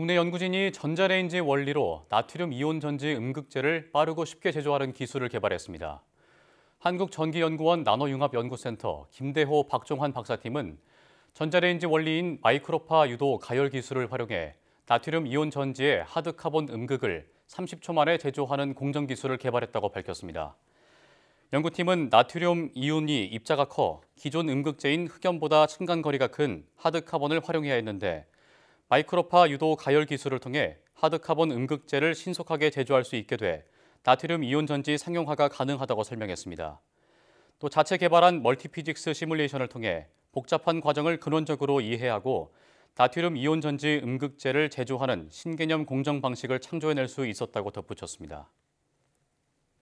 국내 연구진이 전자레인지 원리로 나트륨 이온 전지 음극제를 빠르고 쉽게 제조하는 기술을 개발했습니다. 한국전기연구원 나노융합연구센터 김대호, 박종환 박사팀은 전자레인지 원리인 마이크로파 유도 가열 기술을 활용해 나트륨 이온 전지의 하드카본 음극을 30초 만에 제조하는 공정 기술을 개발했다고 밝혔습니다. 연구팀은 나트륨 이온이 입자가 커 기존 음극제인 흑연보다 층간거리가 큰 하드카본을 활용해야 했는데 마이크로파 유도 가열 기술을 통해 하드카본 음극재를 신속하게 제조할 수 있게 돼 나트륨 이온 전지 상용화가 가능하다고 설명했습니다. 또 자체 개발한 멀티피직스 시뮬레이션을 통해 복잡한 과정을 근원적으로 이해하고 나트륨 이온 전지 음극재를 제조하는 신개념 공정 방식을 창조해낼 수 있었다고 덧붙였습니다.